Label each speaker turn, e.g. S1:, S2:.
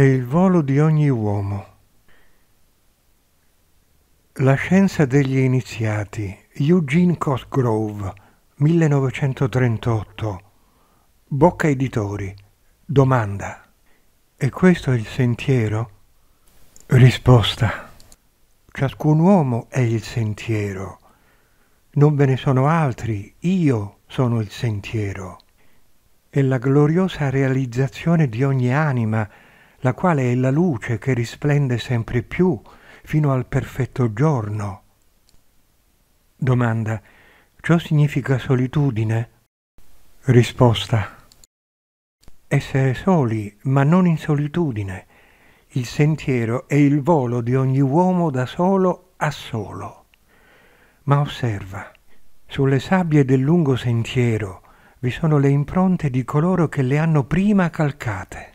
S1: è il volo di ogni uomo. La scienza degli iniziati, Eugene Cosgrove, 1938, Bocca Editori, domanda. E questo è il sentiero? Risposta. Ciascun uomo è il sentiero. Non ve ne sono altri, io sono il sentiero. È la gloriosa realizzazione di ogni anima la quale è la luce che risplende sempre più fino al perfetto giorno. Domanda. Ciò significa solitudine? Risposta. Essere soli, ma non in solitudine. Il sentiero è il volo di ogni uomo da solo a solo. Ma osserva, sulle sabbie del lungo sentiero vi sono le impronte di coloro che le hanno prima calcate.